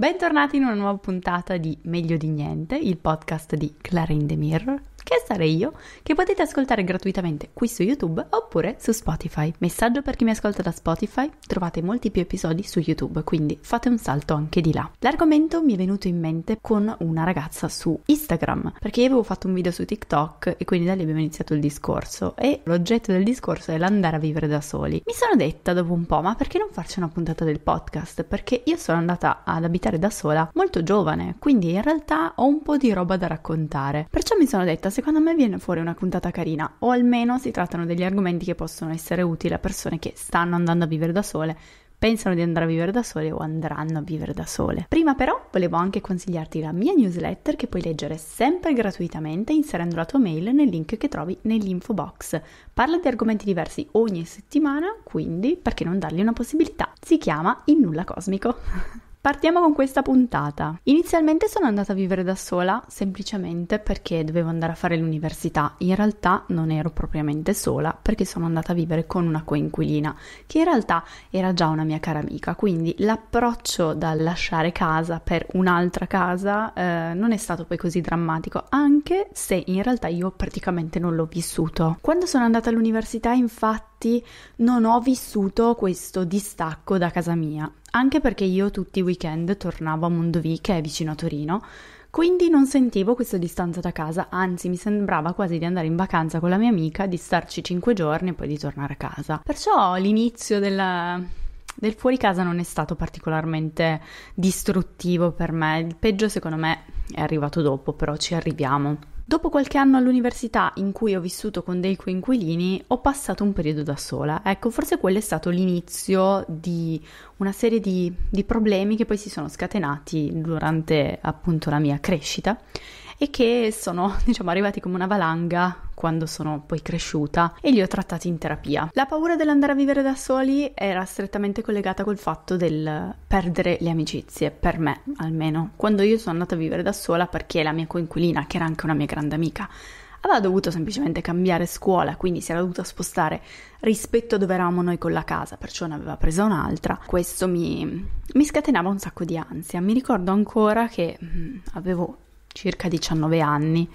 Bentornati in una nuova puntata di Meglio di Niente, il podcast di Clarine De Mirror che sarei io, che potete ascoltare gratuitamente qui su YouTube oppure su Spotify. Messaggio per chi mi ascolta da Spotify, trovate molti più episodi su YouTube, quindi fate un salto anche di là. L'argomento mi è venuto in mente con una ragazza su Instagram, perché io avevo fatto un video su TikTok e quindi da lì abbiamo iniziato il discorso e l'oggetto del discorso è l'andare a vivere da soli. Mi sono detta dopo un po', ma perché non farci una puntata del podcast? Perché io sono andata ad abitare da sola molto giovane, quindi in realtà ho un po' di roba da raccontare. Perciò mi sono detta, se secondo me viene fuori una puntata carina, o almeno si trattano degli argomenti che possono essere utili a persone che stanno andando a vivere da sole, pensano di andare a vivere da sole o andranno a vivere da sole. Prima però volevo anche consigliarti la mia newsletter che puoi leggere sempre gratuitamente inserendo la tua mail nel link che trovi nell'info box. Parla di argomenti diversi ogni settimana, quindi perché non dargli una possibilità? Si chiama Il nulla cosmico. Partiamo con questa puntata. Inizialmente sono andata a vivere da sola semplicemente perché dovevo andare a fare l'università. In realtà non ero propriamente sola perché sono andata a vivere con una coinquilina che in realtà era già una mia cara amica. Quindi l'approccio dal lasciare casa per un'altra casa eh, non è stato poi così drammatico, anche se in realtà io praticamente non l'ho vissuto. Quando sono andata all'università infatti non ho vissuto questo distacco da casa mia anche perché io tutti i weekend tornavo a Mondovì, che è vicino a Torino, quindi non sentivo questa distanza da casa, anzi mi sembrava quasi di andare in vacanza con la mia amica, di starci 5 giorni e poi di tornare a casa. Perciò l'inizio della, del fuori casa non è stato particolarmente distruttivo per me, il peggio secondo me è arrivato dopo, però ci arriviamo. Dopo qualche anno all'università in cui ho vissuto con dei coinquilini, ho passato un periodo da sola. Ecco, forse quello è stato l'inizio di una serie di, di problemi che poi si sono scatenati durante appunto la mia crescita e che sono diciamo arrivati come una valanga quando sono poi cresciuta e li ho trattati in terapia. La paura dell'andare a vivere da soli era strettamente collegata col fatto del perdere le amicizie, per me almeno. Quando io sono andata a vivere da sola perché la mia coinquilina, che era anche una mia grande amica, aveva dovuto semplicemente cambiare scuola, quindi si era dovuta spostare rispetto a dove eravamo noi con la casa, perciò ne aveva presa un'altra. Questo mi, mi scatenava un sacco di ansia. Mi ricordo ancora che mh, mm, avevo circa 19 anni.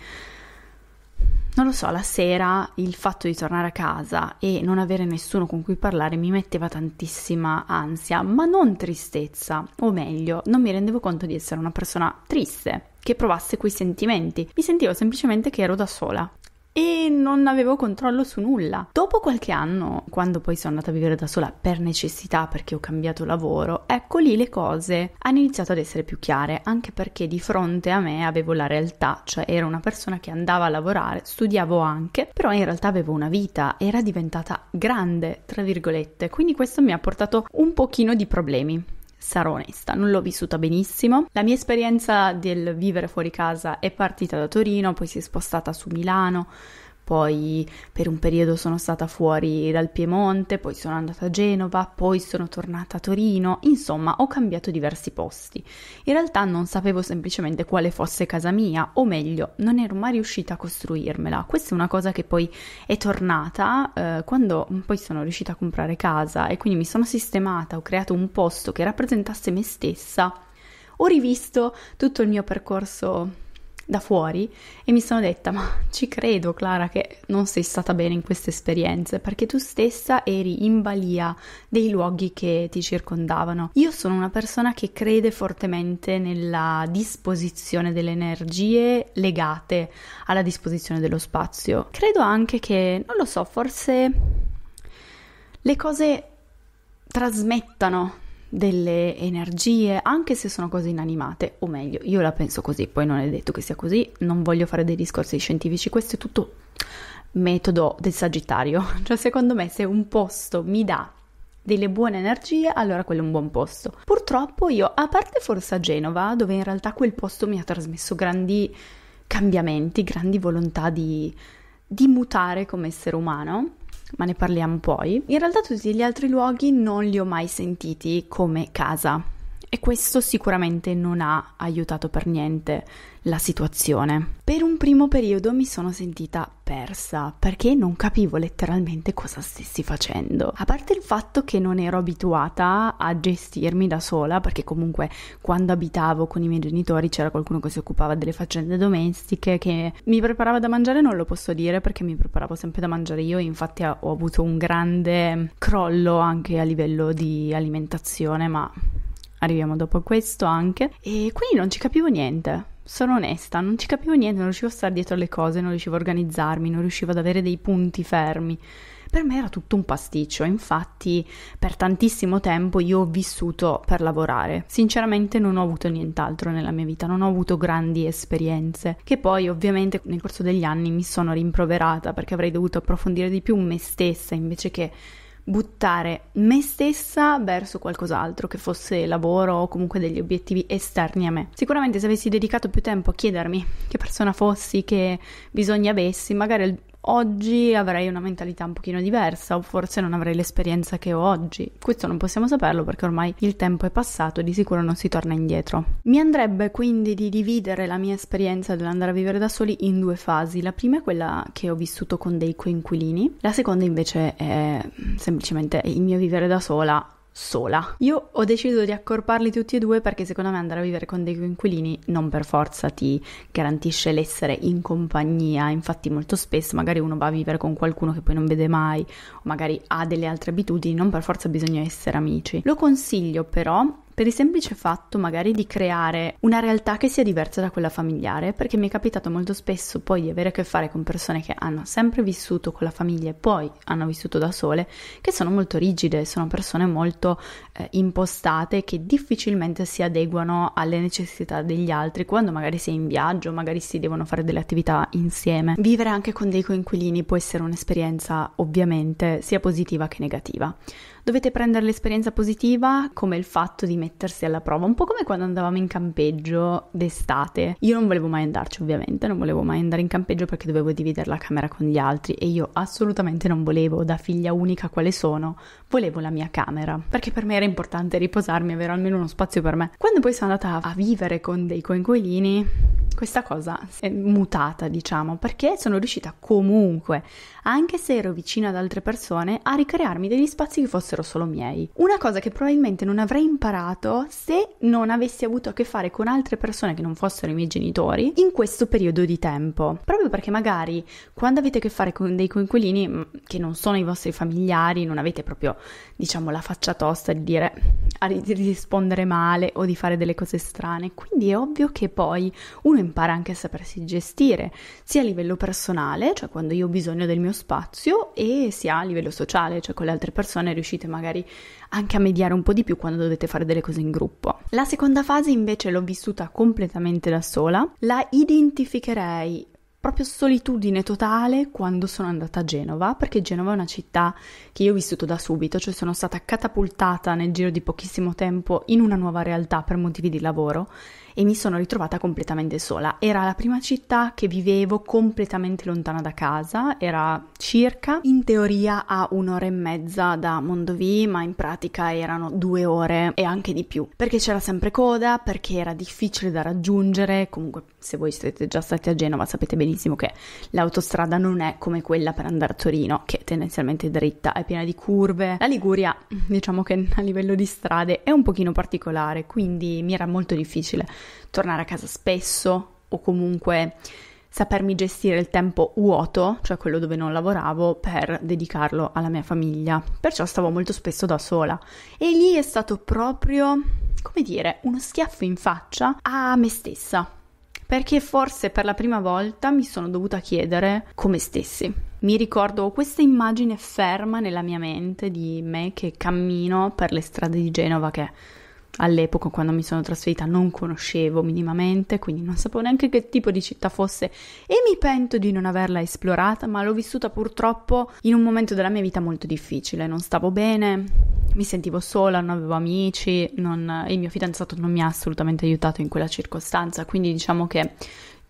Non lo so, la sera il fatto di tornare a casa e non avere nessuno con cui parlare mi metteva tantissima ansia, ma non tristezza, o meglio, non mi rendevo conto di essere una persona triste, che provasse quei sentimenti, mi sentivo semplicemente che ero da sola e non avevo controllo su nulla. Dopo qualche anno, quando poi sono andata a vivere da sola per necessità perché ho cambiato lavoro, ecco lì le cose hanno iniziato ad essere più chiare, anche perché di fronte a me avevo la realtà, cioè ero una persona che andava a lavorare, studiavo anche, però in realtà avevo una vita, era diventata grande, tra virgolette, quindi questo mi ha portato un pochino di problemi sarò onesta, non l'ho vissuta benissimo. La mia esperienza del vivere fuori casa è partita da Torino, poi si è spostata su Milano, poi per un periodo sono stata fuori dal Piemonte, poi sono andata a Genova, poi sono tornata a Torino, insomma ho cambiato diversi posti. In realtà non sapevo semplicemente quale fosse casa mia, o meglio, non ero mai riuscita a costruirmela. Questa è una cosa che poi è tornata eh, quando poi sono riuscita a comprare casa e quindi mi sono sistemata, ho creato un posto che rappresentasse me stessa. Ho rivisto tutto il mio percorso da fuori e mi sono detta ma ci credo Clara che non sei stata bene in queste esperienze perché tu stessa eri in balia dei luoghi che ti circondavano. Io sono una persona che crede fortemente nella disposizione delle energie legate alla disposizione dello spazio. Credo anche che, non lo so, forse le cose trasmettano delle energie, anche se sono cose inanimate, o meglio, io la penso così, poi non è detto che sia così, non voglio fare dei discorsi scientifici, questo è tutto metodo del Sagittario, cioè secondo me se un posto mi dà delle buone energie, allora quello è un buon posto. Purtroppo io, a parte forse a Genova, dove in realtà quel posto mi ha trasmesso grandi cambiamenti, grandi volontà di, di mutare come essere umano, ma ne parliamo poi. In realtà tutti gli altri luoghi non li ho mai sentiti come casa, e questo sicuramente non ha aiutato per niente la situazione. Per un primo periodo mi sono sentita persa perché non capivo letteralmente cosa stessi facendo. A parte il fatto che non ero abituata a gestirmi da sola, perché comunque quando abitavo con i miei genitori c'era qualcuno che si occupava delle faccende domestiche, che mi preparava da mangiare, non lo posso dire perché mi preparavo sempre da mangiare io, infatti ho avuto un grande crollo anche a livello di alimentazione, ma arriviamo dopo questo anche, e quindi non ci capivo niente. Sono onesta, non ci capivo niente, non riuscivo a stare dietro alle cose, non riuscivo a organizzarmi, non riuscivo ad avere dei punti fermi. Per me era tutto un pasticcio, infatti per tantissimo tempo io ho vissuto per lavorare. Sinceramente non ho avuto nient'altro nella mia vita, non ho avuto grandi esperienze, che poi ovviamente nel corso degli anni mi sono rimproverata perché avrei dovuto approfondire di più me stessa invece che buttare me stessa verso qualcos'altro, che fosse lavoro o comunque degli obiettivi esterni a me. Sicuramente se avessi dedicato più tempo a chiedermi che persona fossi, che bisogni avessi, magari oggi avrei una mentalità un pochino diversa o forse non avrei l'esperienza che ho oggi. Questo non possiamo saperlo perché ormai il tempo è passato e di sicuro non si torna indietro. Mi andrebbe quindi di dividere la mia esperienza dell'andare a vivere da soli in due fasi. La prima è quella che ho vissuto con dei coinquilini, la seconda invece è semplicemente il mio vivere da sola sola. Io ho deciso di accorparli tutti e due perché secondo me andare a vivere con dei coinquilini non per forza ti garantisce l'essere in compagnia, infatti molto spesso magari uno va a vivere con qualcuno che poi non vede mai o magari ha delle altre abitudini, non per forza bisogna essere amici. Lo consiglio però per il semplice fatto magari di creare una realtà che sia diversa da quella familiare, perché mi è capitato molto spesso poi di avere a che fare con persone che hanno sempre vissuto con la famiglia e poi hanno vissuto da sole, che sono molto rigide, sono persone molto eh, impostate che difficilmente si adeguano alle necessità degli altri quando magari si è in viaggio, magari si devono fare delle attività insieme. Vivere anche con dei coinquilini può essere un'esperienza ovviamente sia positiva che negativa. Dovete prendere l'esperienza positiva come il fatto di mettersi alla prova, un po' come quando andavamo in campeggio d'estate. Io non volevo mai andarci ovviamente, non volevo mai andare in campeggio perché dovevo dividere la camera con gli altri e io assolutamente non volevo, da figlia unica quale sono, volevo la mia camera, perché per me era importante riposarmi, avere almeno uno spazio per me. Quando poi sono andata a vivere con dei coinquilini, questa cosa è mutata, diciamo, perché sono riuscita comunque, anche se ero vicina ad altre persone, a ricrearmi degli spazi che fossero solo miei. Una cosa che probabilmente non avrei imparato se non avessi avuto a che fare con altre persone che non fossero i miei genitori in questo periodo di tempo. Proprio perché magari quando avete a che fare con dei coinquilini mm, che non sono i vostri familiari, non avete proprio, diciamo, la faccia tosta di dire a rispondere male o di fare delle cose strane, quindi è ovvio che poi uno impara anche a sapersi gestire, sia a livello personale, cioè quando io ho bisogno del mio spazio, e sia a livello sociale, cioè con le altre persone riuscite magari anche a mediare un po' di più quando dovete fare delle cose in gruppo. La seconda fase invece l'ho vissuta completamente da sola, la identificherei proprio solitudine totale quando sono andata a Genova, perché Genova è una città che io ho vissuto da subito, cioè sono stata catapultata nel giro di pochissimo tempo in una nuova realtà per motivi di lavoro e mi sono ritrovata completamente sola. Era la prima città che vivevo completamente lontana da casa, era circa in teoria a un'ora e mezza da Mondovì, ma in pratica erano due ore e anche di più, perché c'era sempre coda, perché era difficile da raggiungere, comunque se voi siete già stati a Genova sapete benissimo che l'autostrada non è come quella per andare a Torino, che è tendenzialmente dritta, è piena di curve. La Liguria, diciamo che a livello di strade è un pochino particolare, quindi mi era molto difficile tornare a casa spesso o comunque sapermi gestire il tempo vuoto, cioè quello dove non lavoravo, per dedicarlo alla mia famiglia. Perciò stavo molto spesso da sola. E lì è stato proprio, come dire, uno schiaffo in faccia a me stessa. Perché forse per la prima volta mi sono dovuta chiedere come stessi. Mi ricordo questa immagine ferma nella mia mente di me che cammino per le strade di Genova che all'epoca quando mi sono trasferita non conoscevo minimamente, quindi non sapevo neanche che tipo di città fosse e mi pento di non averla esplorata, ma l'ho vissuta purtroppo in un momento della mia vita molto difficile, non stavo bene, mi sentivo sola, non avevo amici, non, il mio fidanzato non mi ha assolutamente aiutato in quella circostanza, quindi diciamo che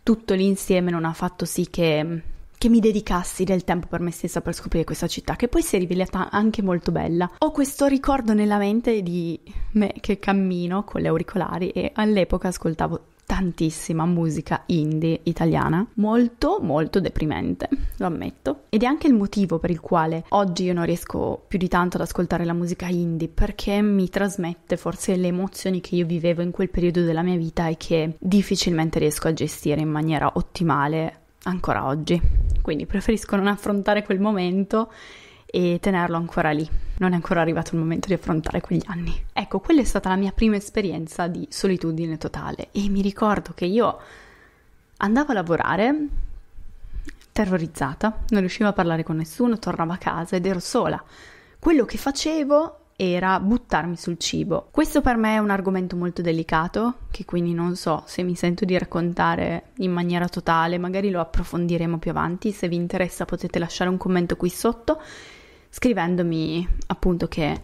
tutto l'insieme non ha fatto sì che che mi dedicassi del tempo per me stessa per scoprire questa città, che poi si è rivelata anche molto bella. Ho questo ricordo nella mente di me che cammino con le auricolari e all'epoca ascoltavo tantissima musica indie italiana, molto molto deprimente, lo ammetto. Ed è anche il motivo per il quale oggi io non riesco più di tanto ad ascoltare la musica indie, perché mi trasmette forse le emozioni che io vivevo in quel periodo della mia vita e che difficilmente riesco a gestire in maniera ottimale ancora oggi. Quindi preferisco non affrontare quel momento e tenerlo ancora lì. Non è ancora arrivato il momento di affrontare quegli anni. Ecco, quella è stata la mia prima esperienza di solitudine totale e mi ricordo che io andavo a lavorare terrorizzata, non riuscivo a parlare con nessuno, tornavo a casa ed ero sola. Quello che facevo era buttarmi sul cibo. Questo per me è un argomento molto delicato, che quindi non so se mi sento di raccontare in maniera totale, magari lo approfondiremo più avanti. Se vi interessa potete lasciare un commento qui sotto scrivendomi appunto che,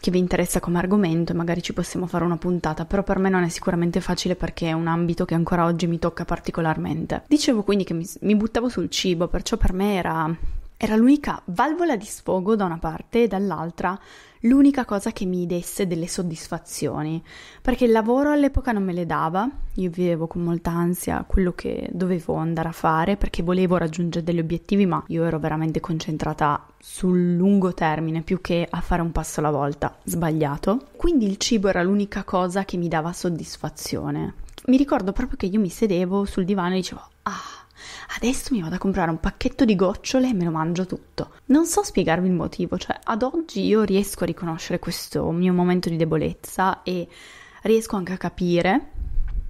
che vi interessa come argomento e magari ci possiamo fare una puntata, però per me non è sicuramente facile perché è un ambito che ancora oggi mi tocca particolarmente. Dicevo quindi che mi, mi buttavo sul cibo, perciò per me era, era l'unica valvola di sfogo da una parte e dall'altra l'unica cosa che mi desse delle soddisfazioni, perché il lavoro all'epoca non me le dava, io vivevo con molta ansia quello che dovevo andare a fare perché volevo raggiungere degli obiettivi, ma io ero veramente concentrata sul lungo termine più che a fare un passo alla volta, sbagliato. Quindi il cibo era l'unica cosa che mi dava soddisfazione. Mi ricordo proprio che io mi sedevo sul divano e dicevo, ah, adesso mi vado a comprare un pacchetto di gocciole e me lo mangio tutto. Non so spiegarvi il motivo, cioè ad oggi io riesco a riconoscere questo mio momento di debolezza e riesco anche a capire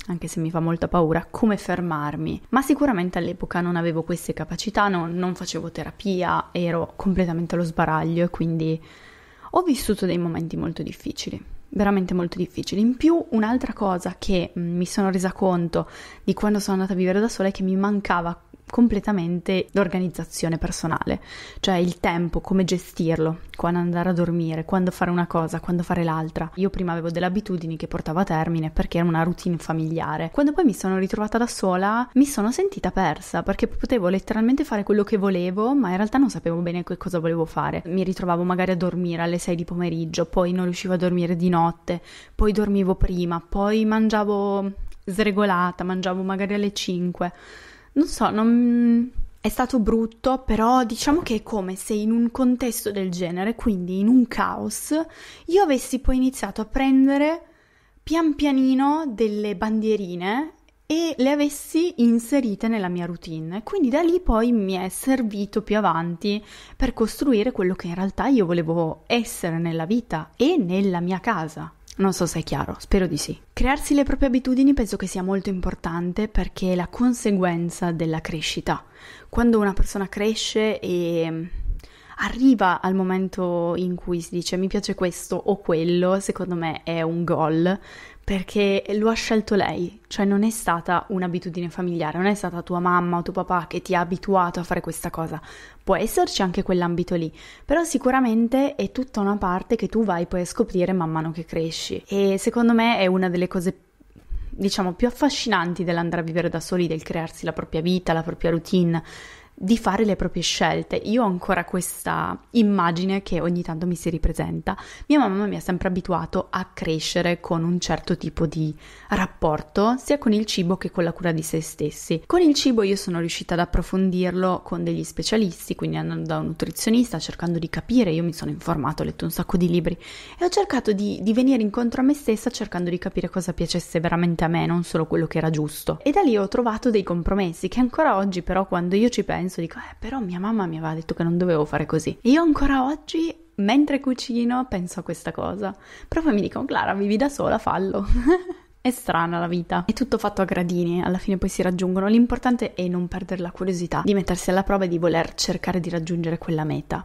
anche se mi fa molta paura, come fermarmi. Ma sicuramente all'epoca non avevo queste capacità, non, non facevo terapia, ero completamente allo sbaraglio e quindi ho vissuto dei momenti molto difficili veramente molto difficile. In più, un'altra cosa che mm, mi sono resa conto di quando sono andata a vivere da sola è che mi mancava completamente l'organizzazione personale, cioè il tempo, come gestirlo, quando andare a dormire, quando fare una cosa, quando fare l'altra. Io prima avevo delle abitudini che portavo a termine perché era una routine familiare. Quando poi mi sono ritrovata da sola, mi sono sentita persa perché potevo letteralmente fare quello che volevo, ma in realtà non sapevo bene che cosa volevo fare. Mi ritrovavo magari a dormire alle 6 di pomeriggio, poi non riuscivo a dormire di notte, poi dormivo prima, poi mangiavo sregolata, mangiavo magari alle 5 non so, non... è stato brutto, però diciamo che è come se in un contesto del genere, quindi in un caos, io avessi poi iniziato a prendere pian pianino delle bandierine e le avessi inserite nella mia routine. Quindi da lì poi mi è servito più avanti per costruire quello che in realtà io volevo essere nella vita e nella mia casa. Non so se è chiaro, spero di sì. Crearsi le proprie abitudini penso che sia molto importante perché è la conseguenza della crescita. Quando una persona cresce e arriva al momento in cui si dice mi piace questo o quello, secondo me è un gol perché lo ha scelto lei, cioè non è stata un'abitudine familiare, non è stata tua mamma o tuo papà che ti ha abituato a fare questa cosa, può esserci anche quell'ambito lì, però sicuramente è tutta una parte che tu vai poi a scoprire man mano che cresci e secondo me è una delle cose più diciamo più affascinanti dell'andare a vivere da soli, del crearsi la propria vita, la propria routine, di fare le proprie scelte. Io ho ancora questa immagine che ogni tanto mi si ripresenta. Mia mamma mi ha sempre abituato a crescere con un certo tipo di rapporto, sia con il cibo che con la cura di se stessi. Con il cibo io sono riuscita ad approfondirlo con degli specialisti, quindi andando da un nutrizionista, cercando di capire, io mi sono informato, ho letto un sacco di libri e ho cercato di, di venire incontro a me stessa cercando di capire cosa piacesse veramente a me, non solo quello che era giusto. E da lì ho trovato dei compromessi che ancora oggi però quando io ci penso penso, dico, eh, però mia mamma mi aveva detto che non dovevo fare così. E io ancora oggi mentre cucino penso a questa cosa. Però poi mi dicono, Clara, vivi da sola, fallo. è strana la vita. È tutto fatto a gradini, alla fine poi si raggiungono. L'importante è non perdere la curiosità, di mettersi alla prova e di voler cercare di raggiungere quella meta.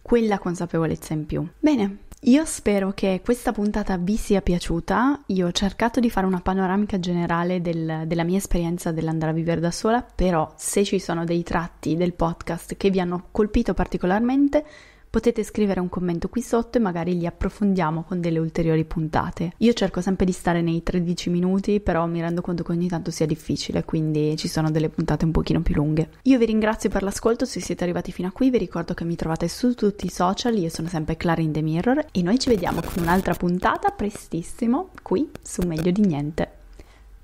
Quella consapevolezza in più. Bene, io spero che questa puntata vi sia piaciuta, io ho cercato di fare una panoramica generale del, della mia esperienza dell'andare a vivere da sola, però se ci sono dei tratti del podcast che vi hanno colpito particolarmente potete scrivere un commento qui sotto e magari li approfondiamo con delle ulteriori puntate. Io cerco sempre di stare nei 13 minuti, però mi rendo conto che ogni tanto sia difficile, quindi ci sono delle puntate un pochino più lunghe. Io vi ringrazio per l'ascolto, se siete arrivati fino a qui vi ricordo che mi trovate su tutti i social, io sono sempre Clara in The Mirror e noi ci vediamo con un'altra puntata prestissimo qui su Meglio di Niente.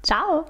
Ciao!